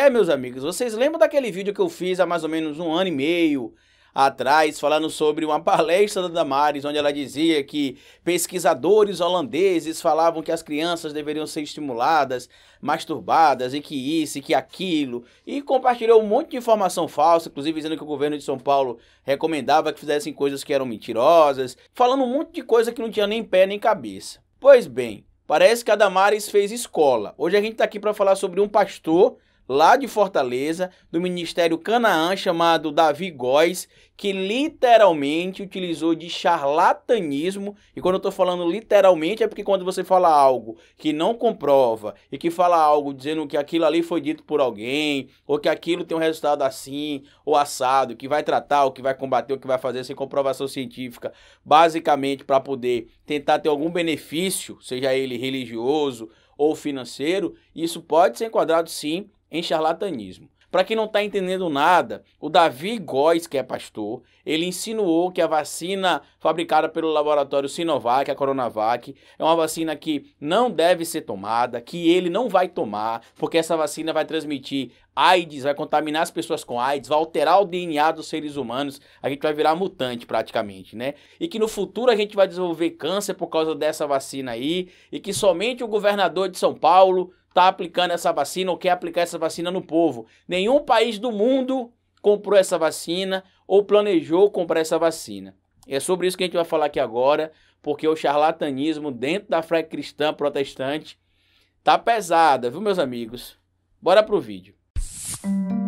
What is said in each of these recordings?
É, meus amigos, vocês lembram daquele vídeo que eu fiz há mais ou menos um ano e meio atrás, falando sobre uma palestra da Damares, onde ela dizia que pesquisadores holandeses falavam que as crianças deveriam ser estimuladas, masturbadas, e que isso, e que aquilo, e compartilhou um monte de informação falsa, inclusive dizendo que o governo de São Paulo recomendava que fizessem coisas que eram mentirosas, falando um monte de coisa que não tinha nem pé nem cabeça. Pois bem, Parece que a Damares fez escola. Hoje a gente está aqui para falar sobre um pastor lá de Fortaleza, do Ministério Canaã, chamado Davi Góes, que literalmente utilizou de charlatanismo. E quando eu estou falando literalmente, é porque quando você fala algo que não comprova e que fala algo dizendo que aquilo ali foi dito por alguém, ou que aquilo tem um resultado assim ou assado, que vai tratar, o que vai combater, o que vai fazer sem comprovação científica, basicamente para poder tentar ter algum benefício, seja ele religioso ou financeiro, isso pode ser enquadrado sim em charlatanismo. Para quem não está entendendo nada, o Davi Góes, que é pastor, ele insinuou que a vacina fabricada pelo laboratório Sinovac, a Coronavac, é uma vacina que não deve ser tomada, que ele não vai tomar, porque essa vacina vai transmitir AIDS, vai contaminar as pessoas com AIDS, vai alterar o DNA dos seres humanos, a gente vai virar mutante praticamente, né? E que no futuro a gente vai desenvolver câncer por causa dessa vacina aí, e que somente o governador de São Paulo está aplicando essa vacina ou quer aplicar essa vacina no povo. Nenhum país do mundo comprou essa vacina ou planejou comprar essa vacina. E é sobre isso que a gente vai falar aqui agora, porque o charlatanismo dentro da fé cristã protestante tá pesada, viu, meus amigos? Bora pro vídeo. Música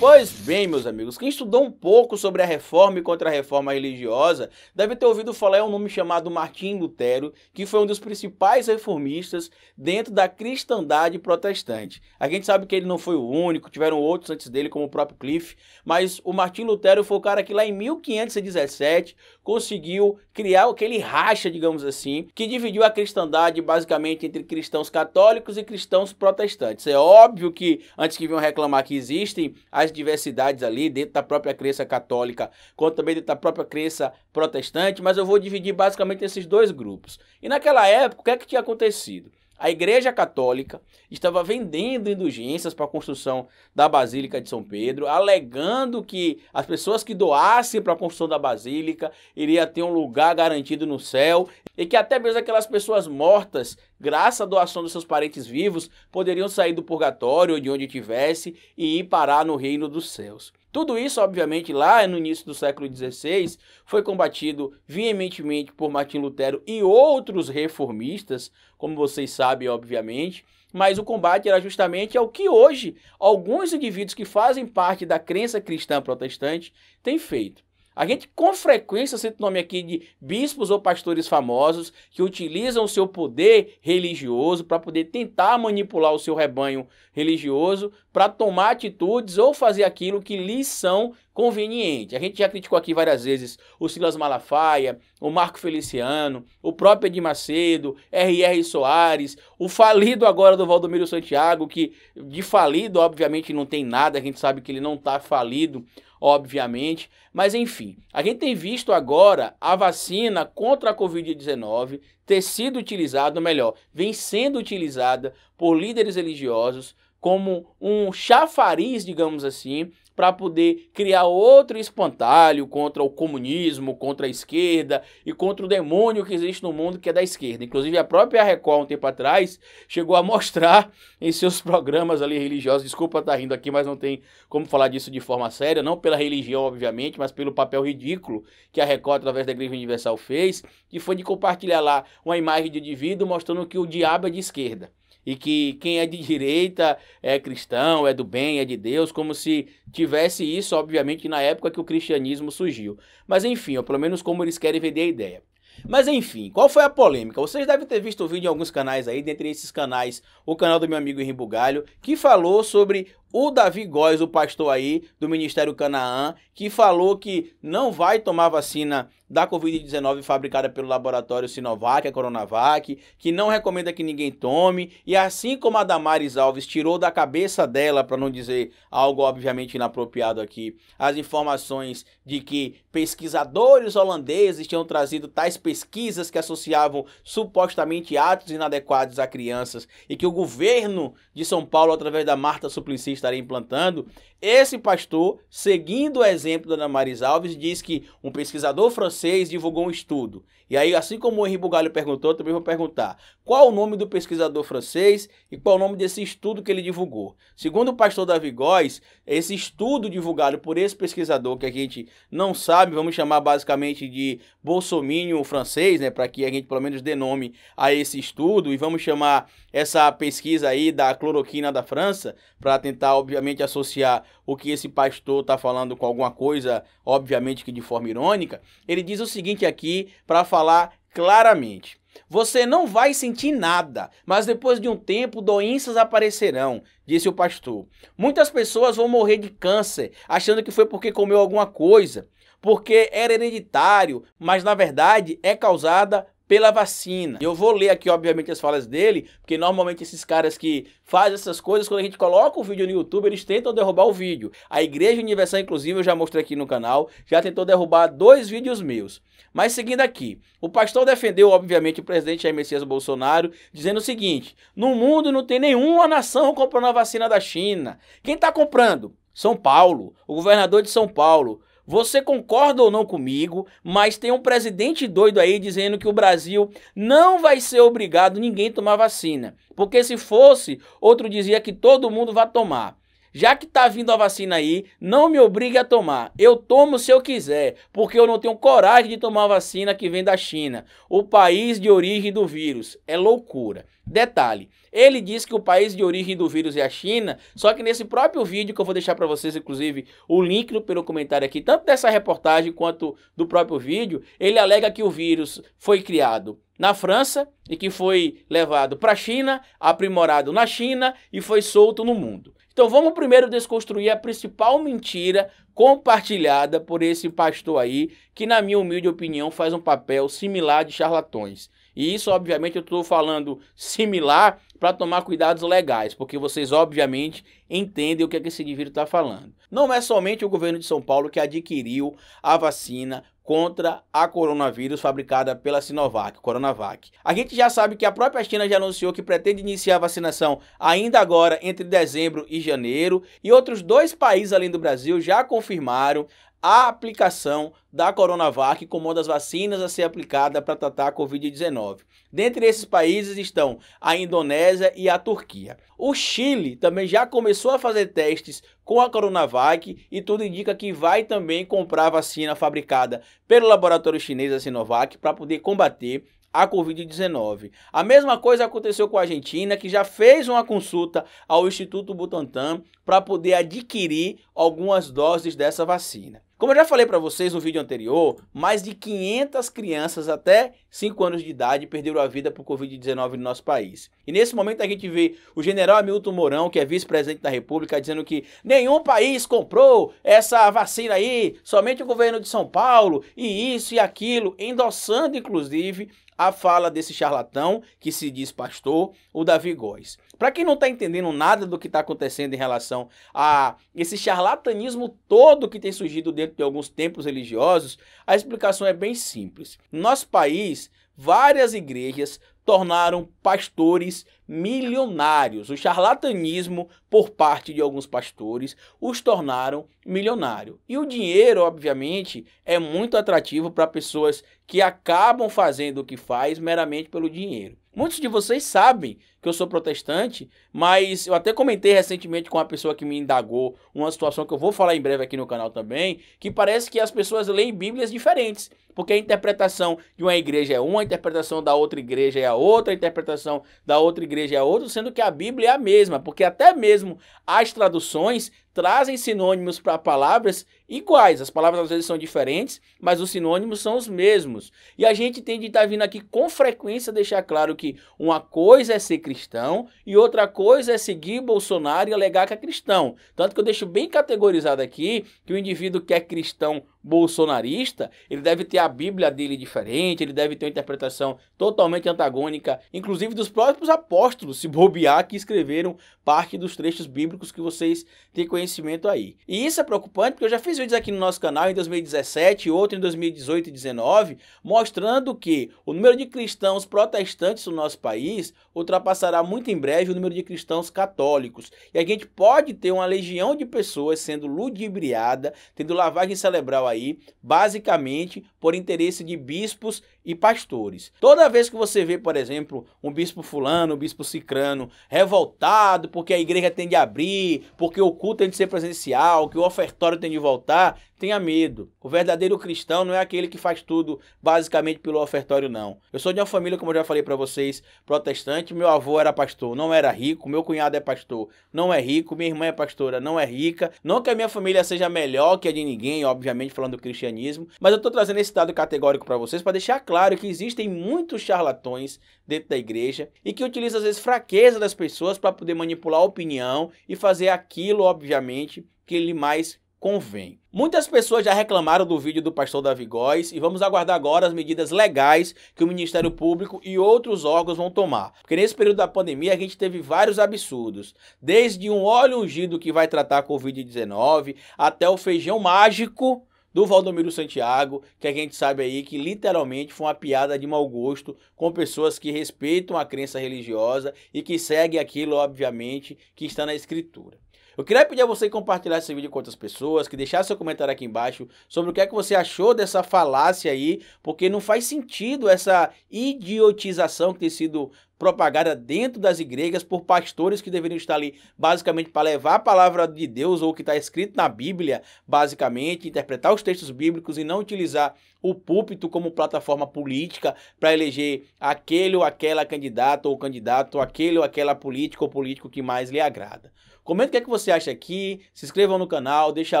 Pois bem, meus amigos, quem estudou um pouco sobre a reforma e contra reforma religiosa deve ter ouvido falar em um nome chamado Martim Lutero, que foi um dos principais reformistas dentro da cristandade protestante. A gente sabe que ele não foi o único, tiveram outros antes dele, como o próprio Cliff, mas o Martim Lutero foi o cara que lá em 1517 conseguiu criar aquele racha, digamos assim, que dividiu a cristandade basicamente entre cristãos católicos e cristãos protestantes. É óbvio que, antes que venham reclamar que existem, as as diversidades ali dentro da própria crença católica, quanto também dentro da própria crença protestante, mas eu vou dividir basicamente esses dois grupos. E naquela época, o que é que tinha acontecido? a Igreja Católica estava vendendo indulgências para a construção da Basílica de São Pedro, alegando que as pessoas que doassem para a construção da Basílica iriam ter um lugar garantido no céu e que até mesmo aquelas pessoas mortas, graças à doação dos seus parentes vivos, poderiam sair do purgatório ou de onde tivesse e ir parar no reino dos céus. Tudo isso, obviamente, lá no início do século XVI, foi combatido veementemente por Martim Lutero e outros reformistas, como vocês sabem, obviamente, mas o combate era justamente ao que hoje alguns indivíduos que fazem parte da crença cristã protestante têm feito. A gente com frequência cita o nome aqui de bispos ou pastores famosos que utilizam o seu poder religioso para poder tentar manipular o seu rebanho religioso para tomar atitudes ou fazer aquilo que lhes são conveniente. A gente já criticou aqui várias vezes o Silas Malafaia, o Marco Feliciano, o próprio Edir Macedo, R.R. Soares, o falido agora do Valdomiro Santiago, que de falido obviamente não tem nada, a gente sabe que ele não está falido, obviamente. Mas enfim, a gente tem visto agora a vacina contra a Covid-19 ter sido utilizada, ou melhor, vem sendo utilizada por líderes religiosos como um chafariz, digamos assim, para poder criar outro espantalho contra o comunismo, contra a esquerda e contra o demônio que existe no mundo que é da esquerda. Inclusive a própria Record um tempo atrás chegou a mostrar em seus programas ali religiosos, desculpa estar tá rindo aqui, mas não tem como falar disso de forma séria, não pela religião obviamente, mas pelo papel ridículo que a Record através da Igreja Universal fez, que foi de compartilhar lá uma imagem de indivíduo mostrando que o diabo é de esquerda e que quem é de direita é cristão, é do bem, é de Deus, como se tivesse isso, obviamente, na época que o cristianismo surgiu. Mas enfim, ou pelo menos como eles querem vender a ideia. Mas enfim, qual foi a polêmica? Vocês devem ter visto o vídeo em alguns canais aí, dentre esses canais, o canal do meu amigo Henri Bugalho, que falou sobre o Davi Góes, o pastor aí do Ministério Canaã, que falou que não vai tomar vacina da Covid-19 fabricada pelo laboratório Sinovac, a Coronavac, que não recomenda que ninguém tome, e assim como a Damares Alves tirou da cabeça dela, para não dizer algo obviamente inapropriado aqui, as informações de que pesquisadores holandeses tinham trazido tais pesquisas que associavam supostamente atos inadequados a crianças e que o governo de São Paulo, através da Marta Suplicy, estaria implantando, esse pastor, seguindo o exemplo da Ana Maris Alves, diz que um pesquisador francês divulgou um estudo e aí, assim como o Henri Bugalho perguntou, também vou perguntar: qual o nome do pesquisador francês e qual o nome desse estudo que ele divulgou? Segundo o pastor Davi Góes, esse estudo divulgado por esse pesquisador, que a gente não sabe, vamos chamar basicamente de Bolsominion francês, né? Para que a gente pelo menos dê nome a esse estudo, e vamos chamar essa pesquisa aí da cloroquina da França, para tentar, obviamente, associar ou que esse pastor está falando com alguma coisa, obviamente que de forma irônica, ele diz o seguinte aqui para falar claramente. Você não vai sentir nada, mas depois de um tempo doenças aparecerão, disse o pastor. Muitas pessoas vão morrer de câncer, achando que foi porque comeu alguma coisa, porque era hereditário, mas na verdade é causada pela vacina. Eu vou ler aqui, obviamente, as falas dele, porque normalmente esses caras que fazem essas coisas, quando a gente coloca o vídeo no YouTube, eles tentam derrubar o vídeo. A Igreja Universal, inclusive, eu já mostrei aqui no canal, já tentou derrubar dois vídeos meus. Mas seguindo aqui, o pastor defendeu, obviamente, o presidente Jair Messias Bolsonaro, dizendo o seguinte: no mundo não tem nenhuma nação comprando a vacina da China. Quem está comprando? São Paulo, o governador de São Paulo. Você concorda ou não comigo, mas tem um presidente doido aí dizendo que o Brasil não vai ser obrigado ninguém tomar vacina. Porque se fosse, outro dizia que todo mundo vai tomar já que tá vindo a vacina aí, não me obrigue a tomar. Eu tomo se eu quiser, porque eu não tenho coragem de tomar a vacina que vem da China, o país de origem do vírus. É loucura. Detalhe, ele diz que o país de origem do vírus é a China, só que nesse próprio vídeo que eu vou deixar para vocês, inclusive, o link no, pelo comentário aqui, tanto dessa reportagem quanto do próprio vídeo, ele alega que o vírus foi criado na França e que foi levado para a China, aprimorado na China e foi solto no mundo. Então vamos primeiro desconstruir a principal mentira compartilhada por esse pastor aí, que na minha humilde opinião faz um papel similar de charlatões. E isso, obviamente, eu estou falando similar para tomar cuidados legais, porque vocês, obviamente, entendem o que, é que esse indivíduo está falando. Não é somente o governo de São Paulo que adquiriu a vacina contra a coronavírus fabricada pela Sinovac, Coronavac. A gente já sabe que a própria China já anunciou que pretende iniciar a vacinação ainda agora entre dezembro e janeiro, e outros dois países além do Brasil já confirmaram a aplicação da Coronavac como uma das vacinas a ser aplicada para tratar a Covid-19. Dentre esses países estão a Indonésia e a Turquia. O Chile também já começou a fazer testes com a Coronavac e tudo indica que vai também comprar a vacina fabricada pelo laboratório chinês da Sinovac para poder combater a Covid-19. A mesma coisa aconteceu com a Argentina, que já fez uma consulta ao Instituto Butantan para poder adquirir algumas doses dessa vacina. Como eu já falei para vocês no vídeo anterior, mais de 500 crianças até 5 anos de idade perderam a vida por Covid-19 no nosso país. E nesse momento a gente vê o general Hamilton Mourão, que é vice-presidente da República, dizendo que nenhum país comprou essa vacina aí, somente o governo de São Paulo, e isso e aquilo, endossando inclusive a fala desse charlatão que se diz pastor, o Davi Góes. Para quem não está entendendo nada do que está acontecendo em relação a esse charlatanismo todo que tem surgido dentro de alguns templos religiosos, a explicação é bem simples. No nosso país, várias igrejas tornaram pastores milionários. O charlatanismo por parte de alguns pastores os tornaram milionário. E o dinheiro, obviamente, é muito atrativo para pessoas que acabam fazendo o que faz meramente pelo dinheiro. Muitos de vocês sabem que eu sou protestante, mas eu até comentei recentemente com uma pessoa que me indagou uma situação que eu vou falar em breve aqui no canal também, que parece que as pessoas leem Bíblias diferentes, porque a interpretação de uma igreja é uma, a interpretação da outra igreja é a outra, a interpretação da outra igreja igreja é outro, sendo que a Bíblia é a mesma, porque até mesmo as traduções trazem sinônimos para palavras iguais. As palavras às vezes são diferentes, mas os sinônimos são os mesmos. E a gente tem de estar tá vindo aqui com frequência deixar claro que uma coisa é ser cristão e outra coisa é seguir Bolsonaro e alegar que é cristão. Tanto que eu deixo bem categorizado aqui que o indivíduo que é cristão bolsonarista, ele deve ter a Bíblia dele diferente, ele deve ter uma interpretação totalmente antagônica, inclusive dos próprios apóstolos, se bobear, que escreveram parte dos trechos bíblicos que vocês têm conhecimento conhecimento aí. E isso é preocupante porque eu já fiz vídeos aqui no nosso canal em 2017, outro em 2018 e 2019, mostrando que o número de cristãos protestantes no nosso país ultrapassará muito em breve o número de cristãos católicos. E a gente pode ter uma legião de pessoas sendo ludibriada, tendo lavagem cerebral aí, basicamente por interesse de bispos e pastores. Toda vez que você vê, por exemplo, um bispo fulano, um bispo cicrano revoltado porque a igreja tem de abrir, porque o culto tem é de ser presencial, que o ofertório tem de voltar, tenha medo. O verdadeiro cristão não é aquele que faz tudo basicamente pelo ofertório, não. Eu sou de uma família, como eu já falei para vocês, protestante. Meu avô era pastor, não era rico. Meu cunhado é pastor, não é rico. Minha irmã é pastora, não é rica. Não que a minha família seja melhor que a de ninguém, obviamente, falando do cristianismo. Mas eu tô trazendo esse dado categórico para vocês para deixar claro que existem muitos charlatões dentro da igreja e que utilizam, às vezes, fraqueza das pessoas para poder manipular a opinião e fazer aquilo, obviamente, que ele mais convém. Muitas pessoas já reclamaram do vídeo do pastor Davi Góes e vamos aguardar agora as medidas legais que o Ministério Público e outros órgãos vão tomar. Porque nesse período da pandemia a gente teve vários absurdos, desde um óleo ungido que vai tratar a COVID-19 até o feijão mágico do Valdomiro Santiago, que a gente sabe aí que literalmente foi uma piada de mau gosto com pessoas que respeitam a crença religiosa e que seguem aquilo, obviamente, que está na escritura. Eu queria pedir a você que compartilhasse esse vídeo com outras pessoas, que deixasse seu comentário aqui embaixo sobre o que é que você achou dessa falácia aí, porque não faz sentido essa idiotização que tem sido propagada dentro das igrejas por pastores que deveriam estar ali basicamente para levar a palavra de Deus ou o que está escrito na Bíblia, basicamente, interpretar os textos bíblicos e não utilizar o púlpito como plataforma política para eleger aquele ou aquela candidato ou candidato, aquele ou aquela política ou político que mais lhe agrada. Comenta o que, é que você acha aqui, se inscrevam no canal, deixa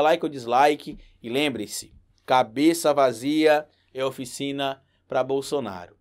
like ou dislike e lembre-se, cabeça vazia é oficina para Bolsonaro.